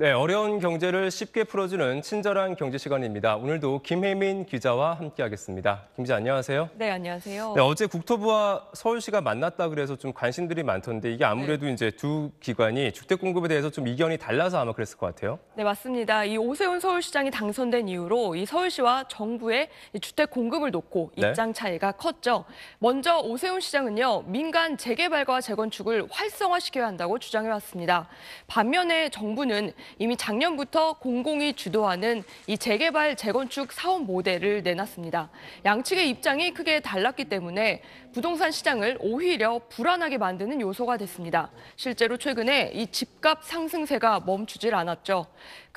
네, 어려운 경제를 쉽게 풀어주는 친절한 경제 시간입니다. 오늘도 김혜민 기자와 함께하겠습니다. 김 기자 안녕하세요. 네, 안녕하세요. 네, 어제 국토부와 서울시가 만났다 그래서 좀 관심들이 많던데 이게 아무래도 네. 이제 두 기관이 주택 공급에 대해서 좀 이견이 달라서 아마 그랬을 것 같아요. 네, 맞습니다. 이 오세훈 서울시장이 당선된 이후로 이 서울시와 정부의 주택 공급을 놓고 네. 입장 차이가 컸죠. 먼저 오세훈 시장은요, 민간 재개발과 재건축을 활성화시켜야 한다고 주장해 왔습니다. 반면에 정부는 이미 작년부터 공공이 주도하는 이 재개발 재건축 사업 모델을 내놨습니다. 양측의 입장이 크게 달랐기 때문에 부동산 시장을 오히려 불안하게 만드는 요소가 됐습니다. 실제로 최근에 이 집값 상승세가 멈추질 않았죠.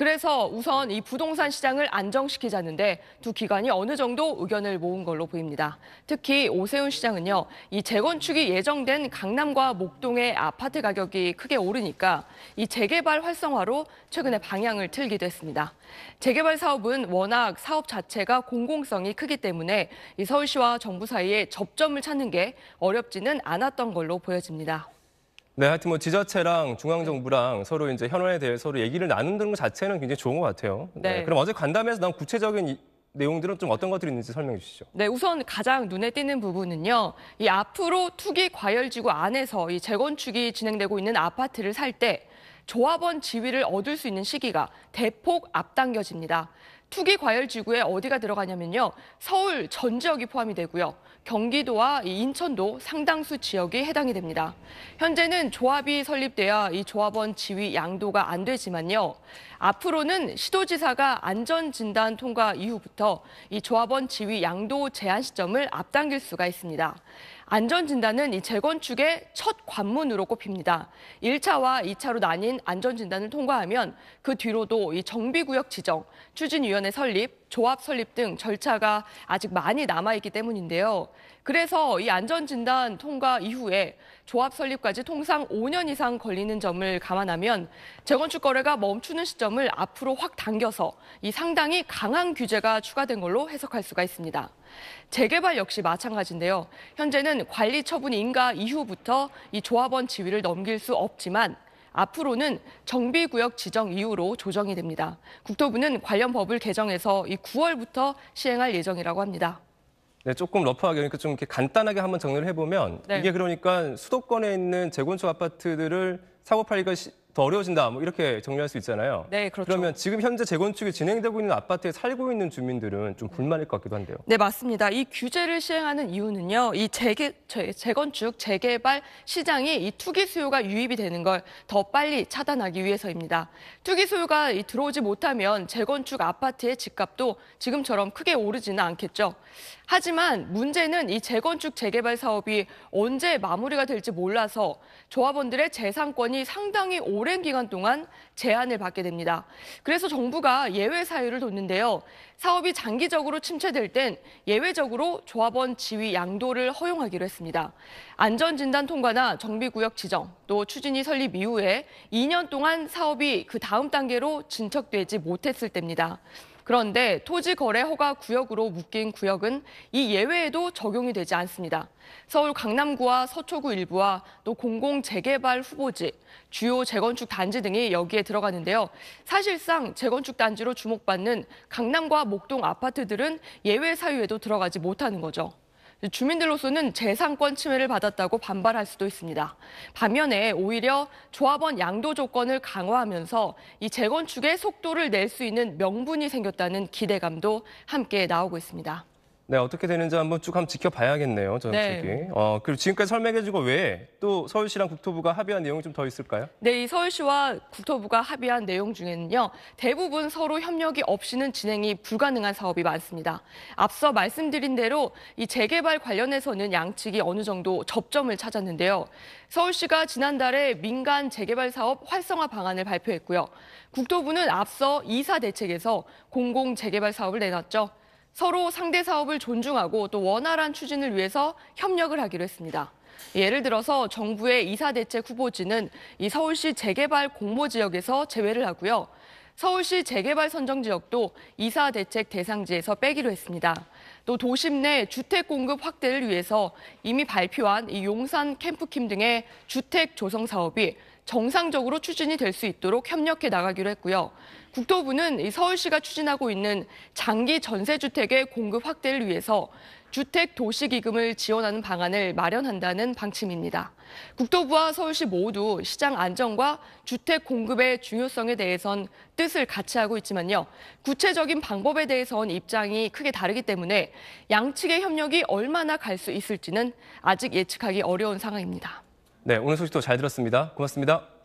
그래서 우선 이 부동산 시장을 안정시키자는데 두 기관이 어느 정도 의견을 모은 걸로 보입니다. 특히 오세훈 시장은요, 이 재건축이 예정된 강남과 목동의 아파트 가격이 크게 오르니까 이 재개발 활성화로 최근에 방향을 틀기도 했습니다. 재개발 사업은 워낙 사업 자체가 공공성이 크기 때문에 이 서울시와 정부 사이에 접점을 찾는 게 어렵지는 않았던 걸로 보여집니다. 네, 하여튼 뭐 지자체랑 중앙정부랑 서로 이제 현안에 대해 서로 얘기를 나누는것 자체는 굉장히 좋은 것 같아요. 네. 네, 그럼 어제 간담회에서 난 구체적인 이- 내용들은 좀 어떤 것들이 있는지 설명해 주시죠. 네, 우선 가장 눈에 띄는 부분은요. 이 앞으로 투기 과열지구 안에서 이 재건축이 진행되고 있는 아파트를 살 때 조합원 지위를 얻을 수 있는 시기가 대폭 앞당겨집니다. 투기 과열 지구에 어디가 들어가냐면요. 서울 전 지역이 포함이 되고요. 경기도와 인천도 상당수 지역이 해당이 됩니다. 현재는 조합이 설립돼야 이 조합원 지위 양도가 안 되지만요. 앞으로는 시도지사가 안전진단 통과 이후부터 이 조합원 지위 양도 제한 시점을 앞당길 수가 있습니다. 안전진단은 이 재건축의 첫 관문으로 꼽힙니다. 1차와 2차로 나뉜 안전진단을 통과하면 그 뒤로도 이 정비구역 지정, 추진위원 위원회 설립, 조합 설립 등 절차가 아직 많이 남아 있기 때문인데요. 그래서 이 안전 진단 통과 이후에 조합 설립까지 통상 5년 이상 걸리는 점을 감안하면 재건축 거래가 멈추는 시점을 앞으로 확 당겨서 이 상당히 강한 규제가 추가된 걸로 해석할 수가 있습니다. 재개발 역시 마찬가지인데요. 현재는 관리 처분 인가 이후부터 이 조합원 지위를 넘길 수 없지만 앞으로는 정비구역 지정 이후로 조정이 됩니다. 국토부는 관련 법을 개정해서 이 9월부터 시행할 예정이라고 합니다. 네, 조금 러프하게 그러니까 좀 이렇게 간단하게 한번 정리를 해보면 네. 이게 그러니까 수도권에 있는 재건축 아파트들을 사고 팔기가 더 어려워진다. 뭐 이렇게 정리할 수 있잖아요. 네, 그렇죠. 그러면 지금 현재 재건축이 진행되고 있는 아파트에 살고 있는 주민들은 좀 불만일 것 같기도 한데요. 네, 맞습니다. 이 규제를 시행하는 이유는요. 이 재개, 재, 건축 재개발 시장이 이 투기 수요가 유입이 되는 걸 더 빨리 차단하기 위해서입니다. 투기 수요가 이 들어오지 못하면 재건축 아파트의 집값도 지금처럼 크게 오르지는 않겠죠. 하지만 문제는 이 재건축 재개발 사업이 언제 마무리가 될지 몰라서 조합원들의 재산권이 상당히 오랜 기간 동안 제한을 받게 됩니다. 그래서 정부가 예외 사유를 뒀는데요. 사업이 장기적으로 침체될 땐 예외적으로 조합원 지위 양도를 허용하기로 했습니다. 안전진단 통과나 정비구역 지정, 또 추진이 설립 이후에 2년 동안 사업이 그 다음 단계로 진척되지 못했을 때입니다. 그런데 토지 거래 허가 구역으로 묶인 구역은 이 예외에도 적용이 되지 않습니다. 서울 강남구와 서초구 일부와 또 공공 재개발 후보지, 주요 재건축 단지 등이 여기에 들어가는데요. 사실상 재건축 단지로 주목받는 강남과 목동 아파트들은 예외 사유에도 들어가지 못하는 거죠. 주민들로서는 재산권 침해를 받았다고 반발할 수도 있습니다. 반면에 오히려 조합원 양도 조건을 강화하면서 이 재건축의 속도를 낼 수 있는 명분이 생겼다는 기대감도 함께 나오고 있습니다. 네, 어떻게 되는지 한번 쭉 한번 지켜봐야겠네요, 저책 네. 어, 그리고 지금까지 설명해주고 외에 또 서울시랑 국토부가 합의한 내용이 좀 더 있을까요? 네, 이 서울시와 국토부가 합의한 내용 중에는요, 대부분 서로 협력이 없이는 진행이 불가능한 사업이 많습니다. 앞서 말씀드린 대로 이 재개발 관련해서는 양측이 어느 정도 접점을 찾았는데요. 서울시가 지난달에 민간 재개발 사업 활성화 방안을 발표했고요. 국토부는 앞서 이사 대책에서 공공 재개발 사업을 내놨죠. 서로 상대 사업을 존중하고 또 원활한 추진을 위해서 협력을 하기로 했습니다. 예를 들어서 정부의 이사 대책 후보지는 이 서울시 재개발 공모 지역에서 제외를 하고요. 서울시 재개발 선정 지역도 이사 대책 대상지에서 빼기로 했습니다. 또 도심 내 주택 공급 확대를 위해서 이미 발표한 이 용산 캠프킴 등의 주택 조성 사업이 정상적으로 추진이 될 수 있도록 협력해 나가기로 했고요. 국토부는 서울시가 추진하고 있는 장기 전세주택의 공급 확대를 위해서 주택 도시기금을 지원하는 방안을 마련한다는 방침입니다. 국토부와 서울시 모두 시장 안정과 주택 공급의 중요성에 대해선 뜻을 같이 하고 있지만요. 구체적인 방법에 대해선 입장이 크게 다르기 때문에 양측의 협력이 얼마나 갈 수 있을지는 아직 예측하기 어려운 상황입니다. 네, 오늘 소식도 잘 들었습니다. 고맙습니다.